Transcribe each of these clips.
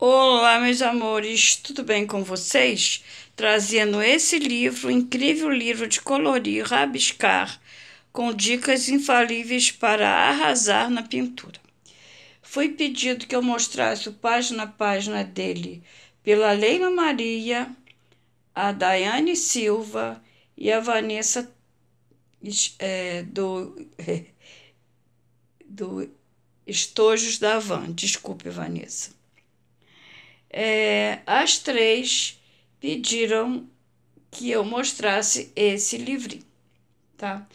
Olá, meus amores, tudo bem com vocês? Trazendo esse livro, um incrível livro de colorir, rabiscar, com dicas infalíveis para arrasar na pintura. Foi pedido que eu mostrasse o página a página dele pela Leila Maria, a Daiane Silva e a Vanessa é, do, é, do Estojos da Van. Desculpe, Vanessa é, as três pediram que eu mostrasse esse livrinho, tá?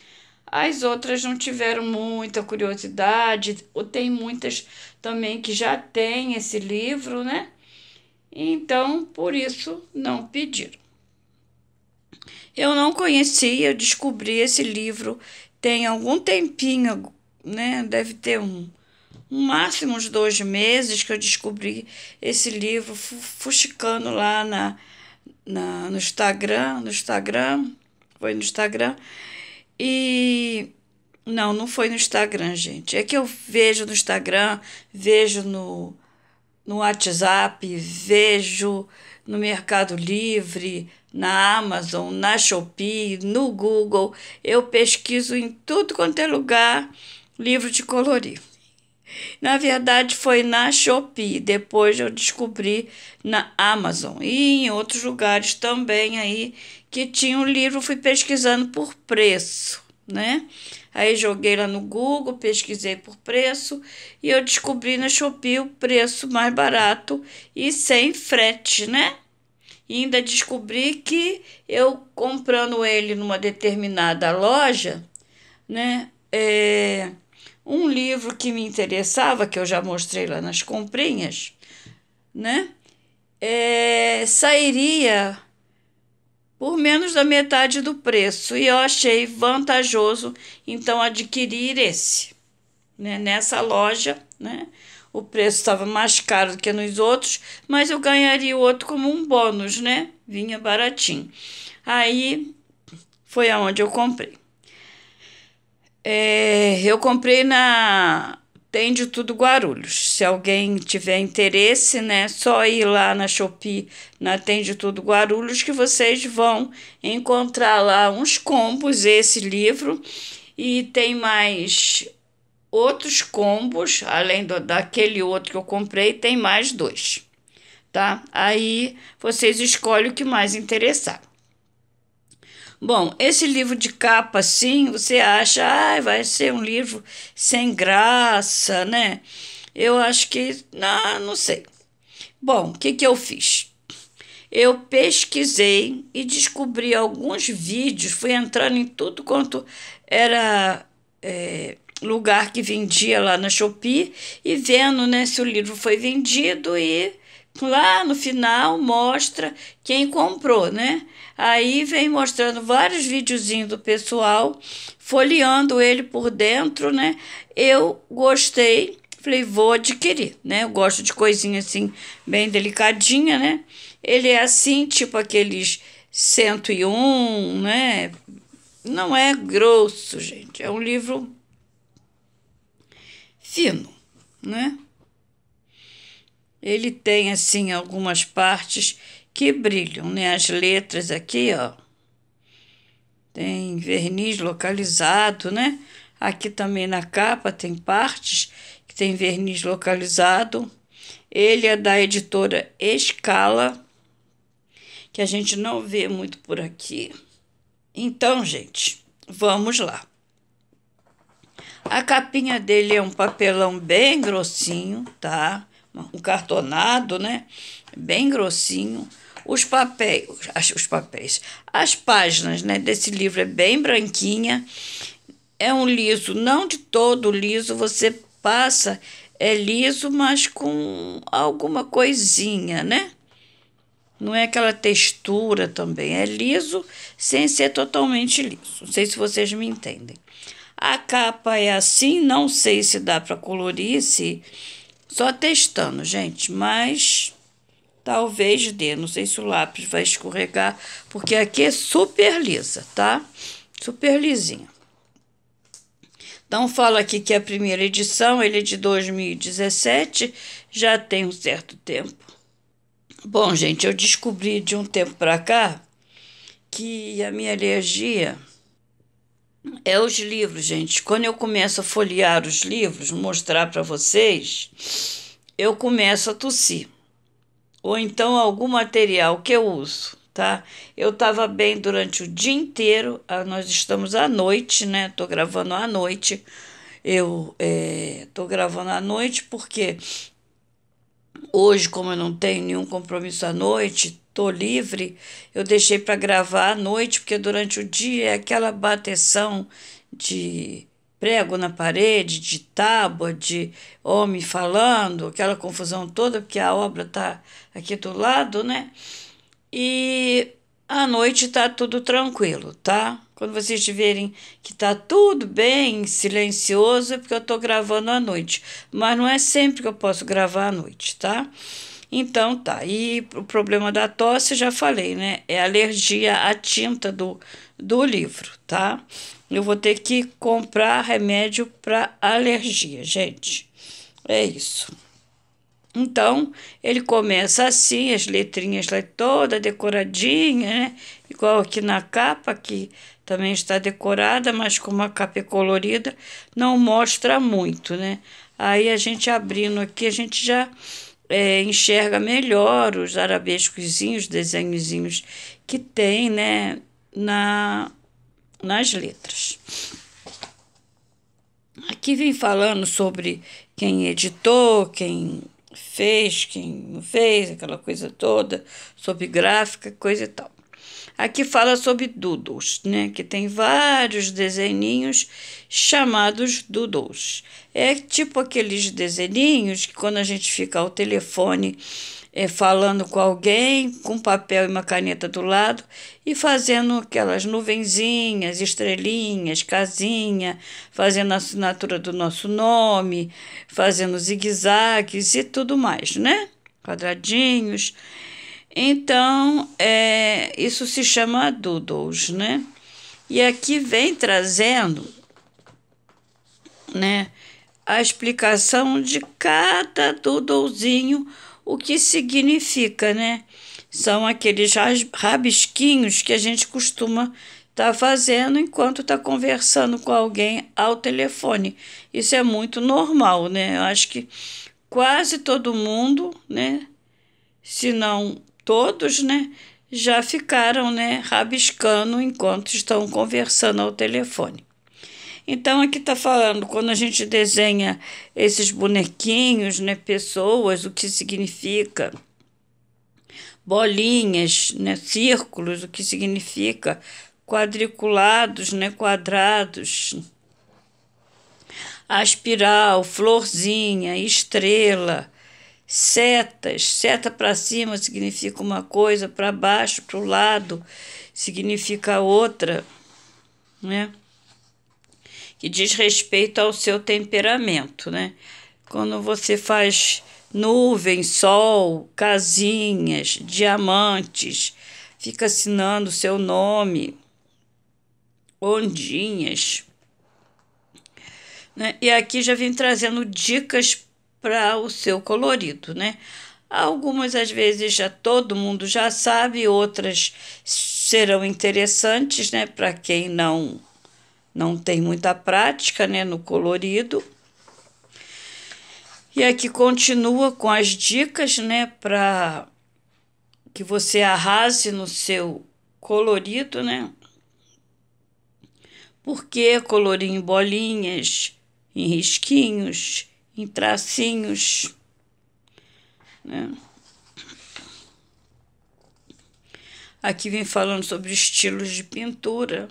As outras não tiveram muita curiosidade, ou tem muitas também que já têm esse livro, né? Então, por isso não pediram. Eu não conhecia, eu descobri esse livro tem algum tempinho, né? Deve ter um máximo uns dois meses que eu descobri esse livro fuxicando lá na, na, no Instagram, no Instagram, foi no Instagram, e não, não foi no Instagram, gente. É que eu vejo no Instagram, vejo no, no WhatsApp, vejo no Mercado Livre, na Amazon, na Shopee, no Google. Eu pesquiso em tudo quanto é lugar livro de colorir. Na verdade, foi na Shopee. Depois eu descobri na Amazon e em outros lugares também aí que tinha um livro. Fui pesquisando por preço, né? Aí joguei lá no Google, pesquisei por preço e eu descobri na Shopee o preço mais barato e sem frete, né? E ainda descobri que eu comprando ele numa determinada loja, né? É um livro que me interessava, que eu já mostrei lá nas comprinhas, né? É, sairia por menos da metade do preço e eu achei vantajoso então adquirir esse, né? Nessa loja, né? O preço estava mais caro do que nos outros, mas eu ganharia o outro como um bônus, né? Vinha baratinho. Aí foi aonde eu comprei. É, eu comprei na Tende Tudo Guarulhos. Se alguém tiver interesse, né, só ir lá na Shopee, na Tende Tudo Guarulhos, que vocês vão encontrar lá uns combos, esse livro, e tem mais outros combos, além do, daquele outro que eu comprei, tem mais dois, tá? Aí vocês escolhem o que mais interessar. Bom, esse livro de capa, assim, você acha, ah, vai ser um livro sem graça, né? Eu acho que, não, não sei. Bom, o que, que eu fiz? eu pesquisei e descobri alguns vídeos, fui entrando em tudo quanto era é, lugar que vendia lá na Shopee e vendo né, se o livro foi vendido e lá no final mostra quem comprou, né? Aí vem mostrando vários videozinhos do pessoal, folheando ele por dentro, né? Eu gostei, falei, vou adquirir, né? Eu gosto de coisinha assim, bem delicadinha, né? Ele é assim, tipo aqueles 101, né? Não é grosso, gente. É um livro fino, né? ele tem assim algumas partes que brilham, né? As letras aqui, ó. Tem verniz localizado, né? Aqui também na capa tem partes que tem verniz localizado. Ele é da editora Escala, que a gente não vê muito por aqui. Então, gente, vamos lá. A capinha dele é um papelão bem grossinho, tá? um cartonado, né? Bem grossinho. Os papéis, as, os papéis, as páginas, né, desse livro é bem branquinha. É um liso, não de todo liso, você passa é liso, mas com alguma coisinha, né? Não é aquela textura também, é liso sem ser totalmente liso. Não sei se vocês me entendem. A capa é assim, não sei se dá para colorir, se só testando, gente, mas talvez dê. Não sei se o lápis vai escorregar, porque aqui é super lisa, tá? Super lisinha. Então, fala aqui que a primeira edição, ele é de 2017, já tem um certo tempo. Bom, gente, eu descobri de um tempo para cá que a minha alergia é os livros, gente. Quando eu começo a folhear os livros, mostrar para vocês, eu começo a tossir. Ou então algum material que eu uso, tá? Eu tava bem durante o dia inteiro, ah, nós estamos à noite, né? Tô gravando à noite. Eu é, tô gravando à noite porque hoje, como eu não tenho nenhum compromisso à noite, tô livre, eu deixei para gravar à noite, porque durante o dia é aquela bateção de prego na parede, de tábua, de homem falando, aquela confusão toda, porque a obra tá aqui do lado, né? E à noite tá tudo tranquilo, tá? Quando vocês verem que tá tudo bem, silencioso, é porque eu tô gravando à noite. Mas não é sempre que eu posso gravar à noite, tá? Então tá, e o problema da tosse, já falei, né? É alergia à tinta do, do livro, tá? Eu vou ter que comprar remédio para alergia, gente. É isso. Então, ele começa assim, as letrinhas lá toda decoradinha, né? Igual aqui na capa, que também está decorada, mas como a capa é colorida, não mostra muito, né? Aí a gente abrindo aqui, a gente já é, enxerga melhor os arabescozinhos, desenhozinhos que tem, né, na, nas letras. Aqui vem falando sobre quem editou, quem fez, quem não fez, aquela coisa toda, sobre gráfica, coisa e tal. Aqui fala sobre doodles, né? Que tem vários desenhinhos chamados doodles. É tipo aqueles desenhinhos que quando a gente fica ao telefone é, falando com alguém, com papel e uma caneta do lado e fazendo aquelas nuvenzinhas, estrelinhas, casinha, fazendo a assinatura do nosso nome, fazendo zigue-zagues e tudo mais, né? Quadradinhos. Então, é, isso se chama doodles, né? E aqui vem trazendo, né, a explicação de cada doodlezinho, o que significa, né? São aqueles rabisquinhos que a gente costuma estar tá fazendo enquanto está conversando com alguém ao telefone. Isso é muito normal, né? Eu acho que quase todo mundo, né? Se não todos, né, já ficaram, né, rabiscando enquanto estão conversando ao telefone. Então aqui está falando quando a gente desenha esses bonequinhos, né, pessoas, o que significa bolinhas, né, círculos, o que significa quadriculados, né, quadrados, a espiral, florzinha, estrela, setas. Seta para cima significa uma coisa, para baixo, para o lado, significa outra, né? Que diz respeito ao seu temperamento, né? Quando você faz nuvem, sol, casinhas, diamantes, fica assinando seu nome, ondinhas. Né? E aqui já vim trazendo dicas para o seu colorido, né? Algumas às vezes já todo mundo já sabe, outras serão interessantes, né, para quem não não tem muita prática, né, no colorido. E aqui continua com as dicas, né, para que você arrase no seu colorido, né? Porque colorir em bolinhas, em risquinhos, em tracinhos, né? Aqui vem falando sobre estilos de pintura.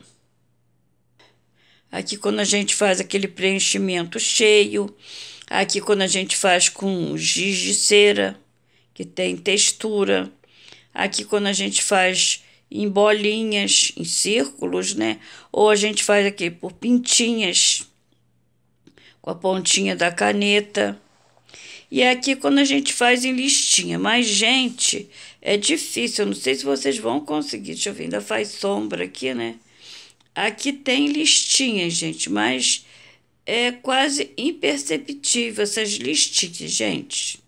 Aqui quando a gente faz aquele preenchimento cheio, aqui quando a gente faz com giz de cera, que tem textura. Aqui quando a gente faz em bolinhas, em círculos, né? Ou a gente faz aqui por pintinhas com a pontinha da caneta. E é aqui quando a gente faz em listinha. Mas, gente, é difícil. Eu não sei se vocês vão conseguir. Deixa eu ver, ainda faz sombra aqui, né? Aqui tem listinha, gente, mas é quase imperceptível essas listinhas, gente.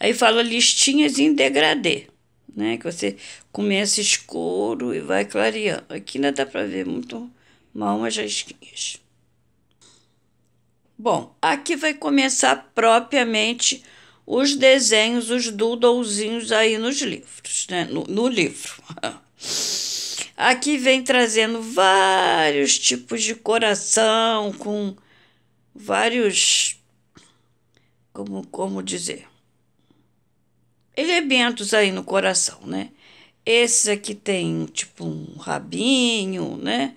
Aí fala listinhas em degradê, né? Que você começa escuro e vai clareando. Aqui ainda dá para ver muito mão às risquinhas. Bom, aqui vai começar propriamente os desenhos, os doodlezinhos aí nos livros, né? no, no livro. Aqui vem trazendo vários tipos de coração, com vários. Como, como dizer? Elementos aí no coração, né? Esses aqui tem tipo um rabinho, né?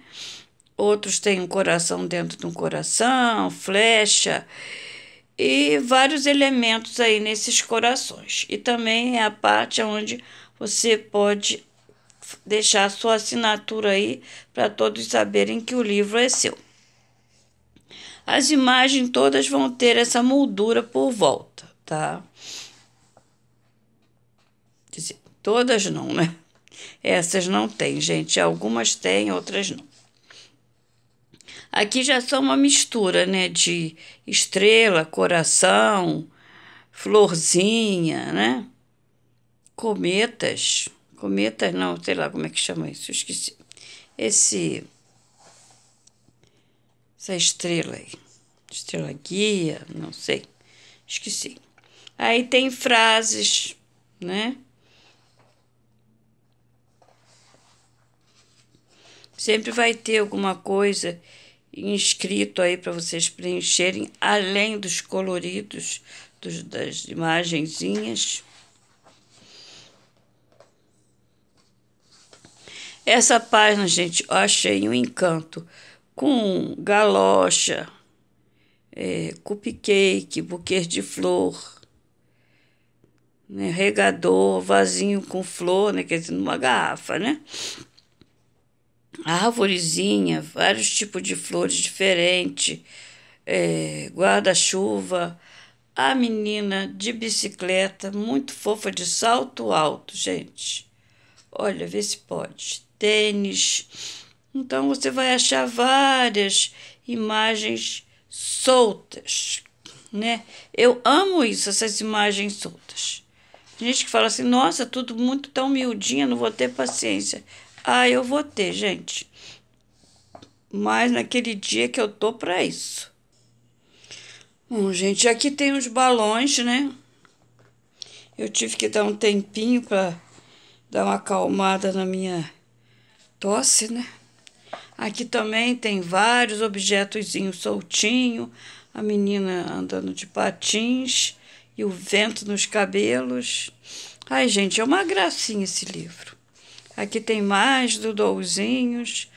outros têm um coração dentro de um coração, flecha e vários elementos aí nesses corações. E também é a parte onde você pode deixar sua assinatura aí para todos saberem que o livro é seu. As imagens todas vão ter essa moldura por volta, tá? Quer dizer, todas não, né? Essas não tem, gente. Algumas têm, outras não. Aqui já são uma mistura, né? De estrela, coração, florzinha, né? Cometas. Cometas não, sei lá como é que chama isso, esqueci. Esse. Essa estrela aí. Estrela guia, não sei. Esqueci. Aí tem frases, né? Sempre vai ter alguma coisa inscrito aí para vocês preencherem, além dos coloridos dos, das imagenzinhas. Essa página, gente, eu achei um encanto com galocha, é, cupcake, buquê de flor, né, regador, vasinho com flor, né, quer dizer, numa garrafa, né? árvorezinha, vários tipos de flores diferentes, é, guarda-chuva, a menina de bicicleta, muito fofa, de salto alto, gente. Olha, vê se pode. Tênis. Então você vai achar várias imagens soltas, né? Eu amo isso, essas imagens soltas. gente que fala assim: nossa, tudo muito tão miudinha, não vou ter paciência. Ah, eu vou ter, gente. Mas naquele dia que eu tô pra isso. Bom, gente, aqui tem os balões, né? Eu tive que dar um tempinho pra dar uma acalmada na minha tosse, né? Aqui também tem vários objetozinhos soltinho, a menina andando de patins e o vento nos cabelos. Ai, gente, é uma gracinha esse livro. Aqui tem mais dudouzinhos.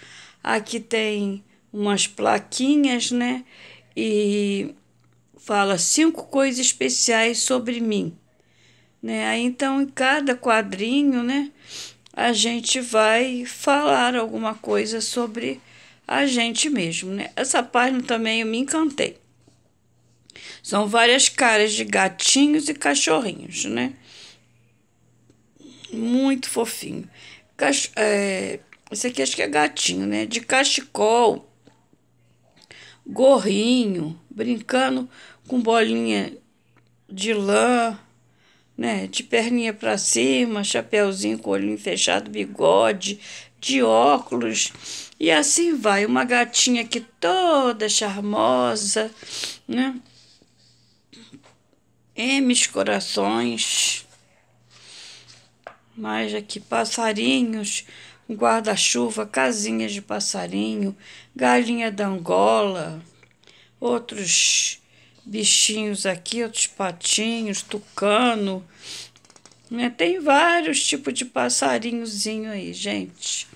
Aqui tem umas plaquinhas, né? E fala cinco coisas especiais sobre mim. Né? Aí, então, em cada quadrinho, né? A gente vai falar alguma coisa sobre a gente mesmo, né? Essa página também eu me encantei. São várias caras de gatinhos e cachorrinhos, né? Muito fofinho é, esse aqui acho que é gatinho, né? De cachecol, gorrinho, brincando com bolinha de lã, né? De perninha para cima, chapéuzinho com olhinho fechado, bigode, de óculos. E assim vai, uma gatinha aqui toda charmosa, né? M's corações mas aqui passarinhos, guarda-chuva, casinhas de passarinho, galinha da Angola, outros bichinhos aqui, outros patinhos, tucano. Né? Tem vários tipos de passarinhozinho aí, gente.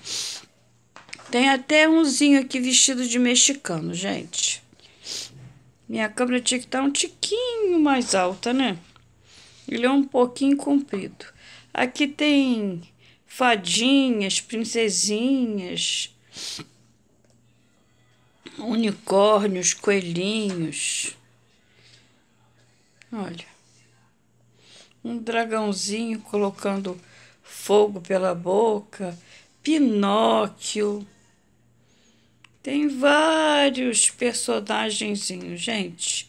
Tem até umzinho aqui vestido de mexicano, gente. Minha câmera tinha que estar um tiquinho mais alta, né? Ele é um pouquinho comprido. Aqui tem fadinhas, princesinhas, unicórnios, coelhinhos. Olha, um dragãozinho colocando fogo pela boca, Pinóquio. Tem vários personagenzinhos, gente,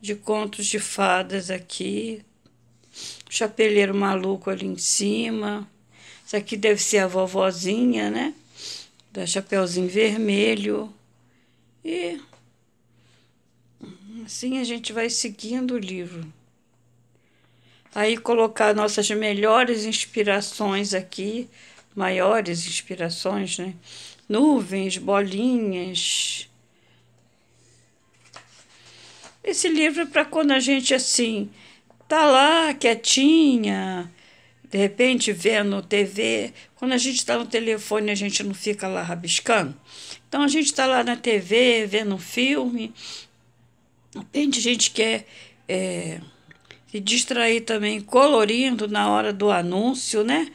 de contos de fadas aqui chapeleiro maluco ali em cima. Isso aqui deve ser a vovozinha, né? Da Chapeuzinho Vermelho. E assim a gente vai seguindo o livro. Aí colocar nossas melhores inspirações aqui, maiores inspirações, né? Nuvens, bolinhas. Esse livro é para quando a gente assim tá lá quietinha, de repente vendo TV. Quando a gente está no telefone, a gente não fica lá rabiscando. Então a gente está lá na TV, vendo um filme. De repente a gente quer é, se distrair também colorindo na hora do anúncio, né?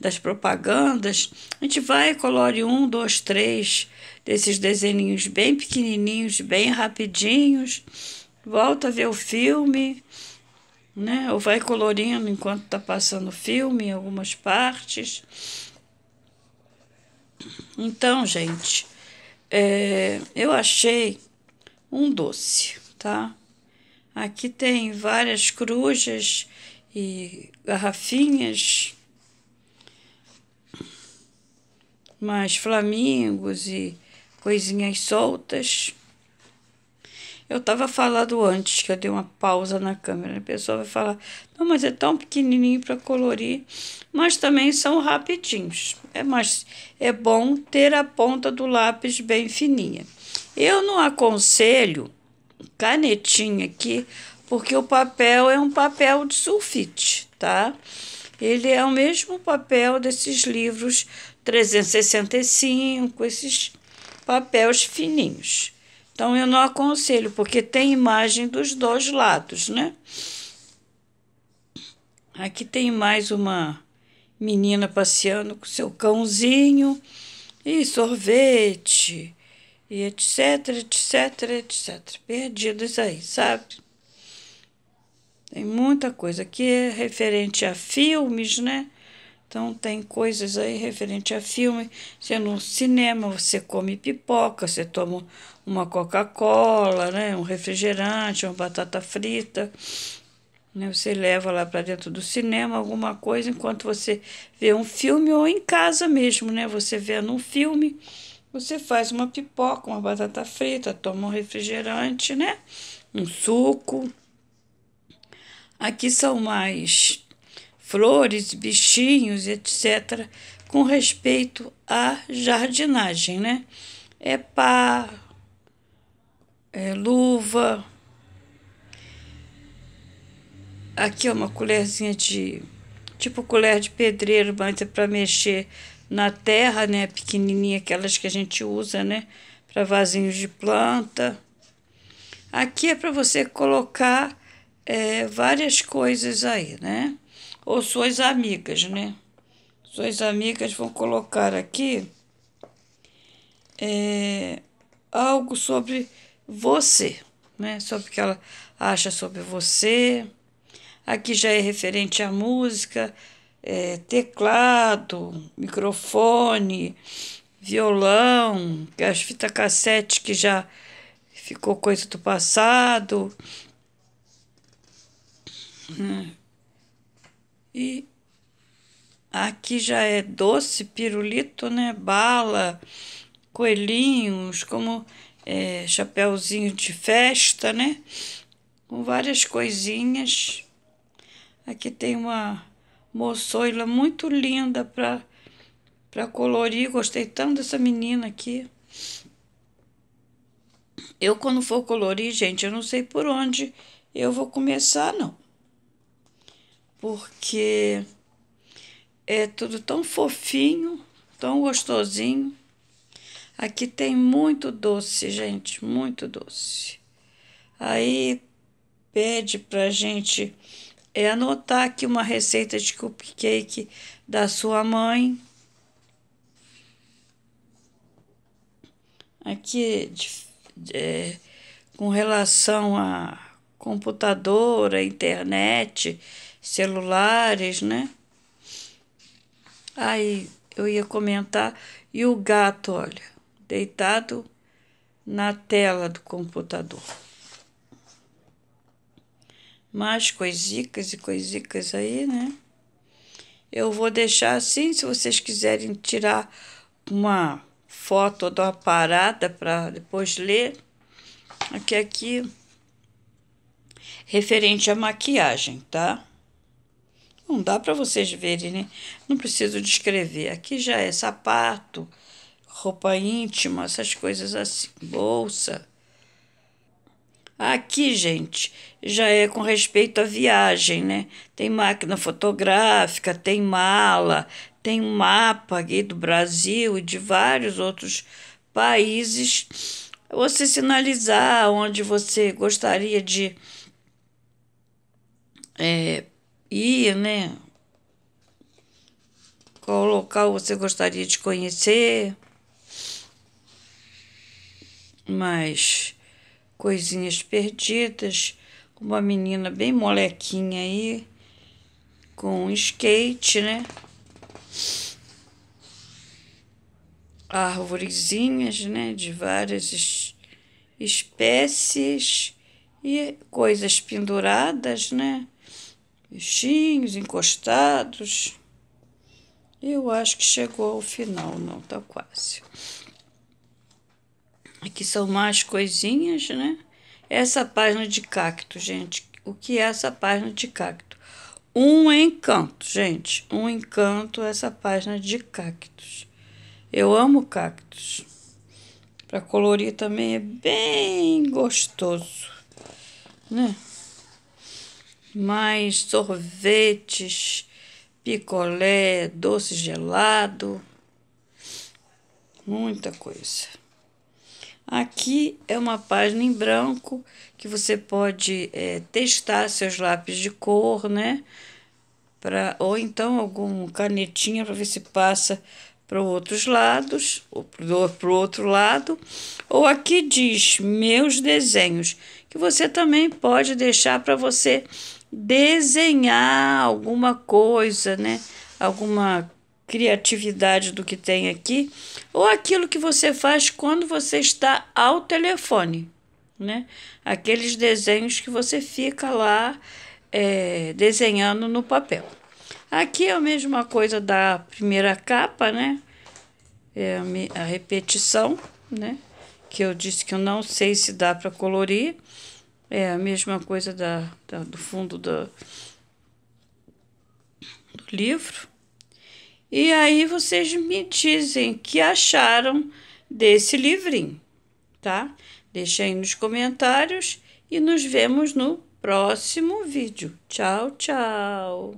Das propagandas. A gente vai e colore um, dois, três desses desenhinhos bem pequenininhos, bem rapidinhos. Volta a ver o filme né? Ou vai colorindo enquanto está passando o filme em algumas partes. Então, gente, é, eu achei um doce, tá? Aqui tem várias crujas e garrafinhas, mais flamingos e coisinhas soltas. Eu tava falando antes que eu dei uma pausa na câmera. A pessoa vai falar: "Não, mas é tão pequenininho para colorir". Mas também são rapidinhos. É mais é bom ter a ponta do lápis bem fininha. Eu não aconselho canetinha aqui, porque o papel é um papel de sulfite, tá? Ele é o mesmo papel desses livros 365, esses papéis fininhos. Então eu não aconselho, porque tem imagem dos dois lados, né? Aqui tem mais uma menina passeando com seu cãozinho e sorvete e etc, etc, etc. Perdidos aí, sabe? Tem muita coisa aqui é referente a filmes, né? Então tem coisas aí referente a filme. Você no cinema, você come pipoca, você toma uma Coca-Cola, né, um refrigerante, uma batata frita. Né, você leva lá para dentro do cinema alguma coisa enquanto você vê um filme ou em casa mesmo, né? Você vê num filme, você faz uma pipoca, uma batata frita, toma um refrigerante, né? Um suco. Aqui são mais flores, bichinhos, etc., com respeito à jardinagem, né? É pá, é luva. Aqui é uma colherzinha de tipo colher de pedreiro, mas é para mexer na terra, né? Pequenininha, aquelas que a gente usa, né? Para vasinhos de planta. Aqui é para você colocar é, várias coisas aí, né? ou suas amigas, né? Suas amigas vão colocar aqui é, algo sobre você, né? Sobre o que ela acha sobre você. Aqui já é referente à música, é, teclado, microfone, violão, as fitas cassete que já ficou coisa do passado. Hum. E aqui já é doce, pirulito, né? Bala, coelhinhos, como é, chapéuzinho de festa, né? Com várias coisinhas. Aqui tem uma moçoila muito linda para para colorir. Gostei tanto dessa menina aqui. Eu, quando for colorir, gente, eu não sei por onde eu vou começar, não porque é tudo tão fofinho, tão gostosinho. Aqui tem muito doce, gente, muito doce. Aí pede pra gente é anotar aqui uma receita de cupcake da sua mãe. Aqui é, com relação a computadora, internet, celulares, né? Aí eu ia comentar, e o gato, olha, deitado na tela do computador. Mais coisicas e coisicas aí, né? Eu vou deixar assim, se vocês quiserem tirar uma foto da parada para depois ler. Aqui, aqui, referente à maquiagem, tá? Não dá para vocês verem, né? Não preciso descrever. Aqui já é sapato, roupa íntima, essas coisas assim, bolsa. Aqui, gente, já é com respeito à viagem, né? Tem máquina fotográfica, tem mala, tem mapa aqui do Brasil e de vários outros países. Você sinalizar onde você gostaria de é, ir né? Qual local você gostaria de conhecer? Mais coisinhas perdidas, uma menina bem molequinha aí, com um skate, né? Árvorezinhas, né? De várias es espécies e coisas penduradas, né? Bichinhos encostados. Eu acho que chegou ao final, não, tá quase. Aqui são mais coisinhas, né? Essa página de cacto, gente. O que é essa página de cacto? Um encanto, gente. Um encanto essa página de cactos. Eu amo cactos. Para colorir também é bem gostoso, né? mais sorvetes, picolé, doce gelado, muita coisa. Aqui é uma página em branco que você pode é, testar seus lápis de cor, né? Pra, ou então algum canetinha para ver se passa para outros lados, ou para o outro lado. Ou aqui diz meus desenhos, que você também pode deixar para você desenhar alguma coisa, né? Alguma criatividade do que tem aqui, ou aquilo que você faz quando você está ao telefone, né? Aqueles desenhos que você fica lá é, desenhando no papel. Aqui é a mesma coisa da primeira capa, né? É a repetição, né? Que eu disse que eu não sei se dá para colorir. É a mesma coisa da, da do fundo da, do livro. E aí vocês me dizem que acharam desse livrinho, tá? Deixa aí nos comentários e nos vemos no próximo vídeo. Tchau, tchau!